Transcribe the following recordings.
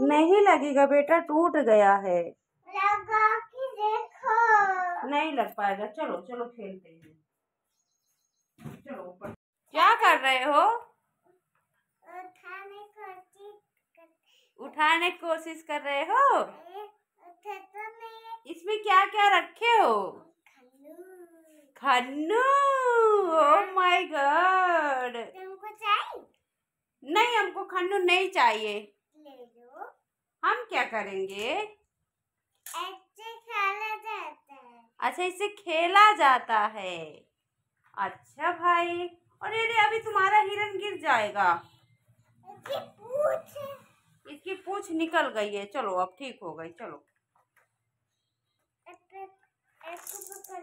नहीं लगेगा बेटा टूट गया है लगा कि देखो नहीं लग पाएगा चलो चलो खेलते हैं चलो ऊपर क्या कर रहे हो उठाने कोशिश उठाने कोशिश कर रहे हो तो इसमें क्या क्या रखे हो खन्नू माय oh हाँ। गॉड तुमको चाहिए नहीं हमको खन्नू नहीं चाहिए हम क्या करेंगे इससे खेला जाता है अच्छा इसे खेला जाता है अच्छा भाई और अरे अभी तुम्हारा हिरन गिर जाएगा इसकी पूछ इसकी पूछ निकल गई है चलो अब ठीक हो गई चलो तो तो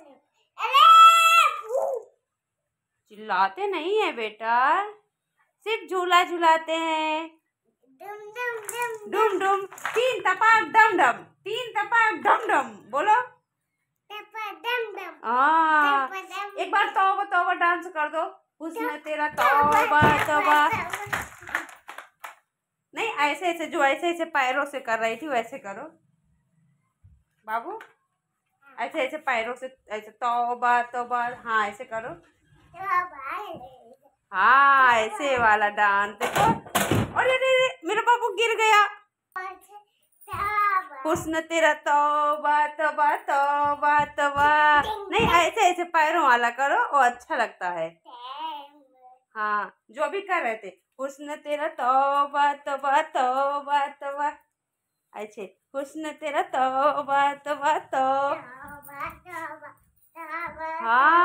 चिल्लाते नहीं है बेटा सिर्फ झूला झुलाते हैं डुम डुम तीन टपाक डम डम तीन टपाक डम डम बोलो हाँ एक बार तोबा तोबा डांस कर दो उसमें तेरा तोबा तोबा नहीं ऐसे ऐसे जो ऐसे ऐसे पैरों से कर रही थी वैसे करो बाबू ऐसे ऐसे पैरों से ऐसे तोबा तोबा हाँ ऐसे करो हाँ ऐसे वाला डांस देखो और ये कृष्ण तेरा तो बात बात बात नहीं ऐसे ऐसे पैरों वाला करो वो अच्छा लगता है हाँ जो भी कर रहे थे कृष्ण तेरा तौबा बात बात तौबा अच्छे कृष्ण तेरा तो बात बात हाँ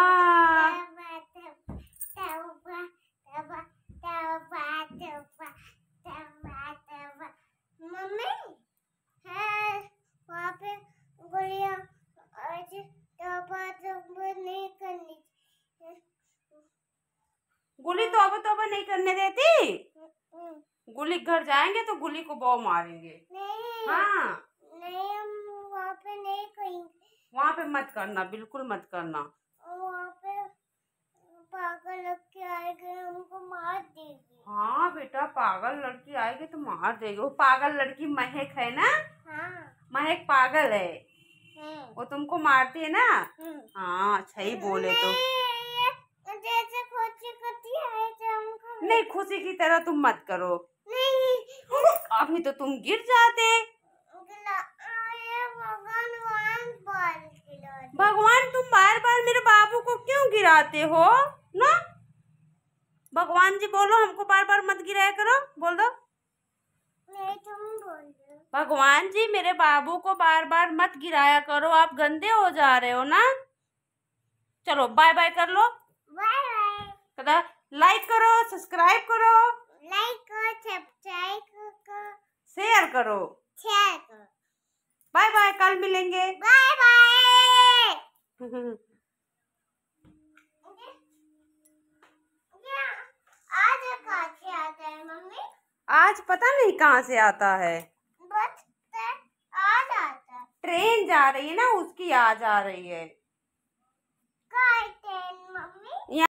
गुली तो, तो अब नहीं करने देती गुली घर जाएंगे तो गुली को बहुत मारेंगे नहीं, हाँ वहाँ पे नहीं करेंगे वहाँ पे मत करना बिल्कुल मत करना हाँ बेटा पागल लड़की आएगी तो मार देगी वो पागल लड़की महक है ना हाँ। महक पागल है हाँ। वो तुमको मारती है ना हाँ सही हाँ, अच्छा बोले तो नहीं खुशी की तरह तुम मत करो नहीं अभी तो तुम गिर जाते भगवान तुम बार बार मेरे बाबू को क्यों गिराते हो ना भगवान जी बोलो हमको बार बार मत गिराया करो बोल दो भगवान जी मेरे बाबू को बार बार मत गिराया करो आप गंदे हो जा रहे हो ना चलो बाय बाय कर लो बाय बाय कदा लाइक करो सब्सक्राइब करो लाइक करो सब्सक्राइब करो शेयर करो शेयर करो बाय बाय कल मिलेंगे बाय बाय आज पता नहीं कहाँ से तो आता है ट्रेन जा रही है ना उसकी आज आ रही है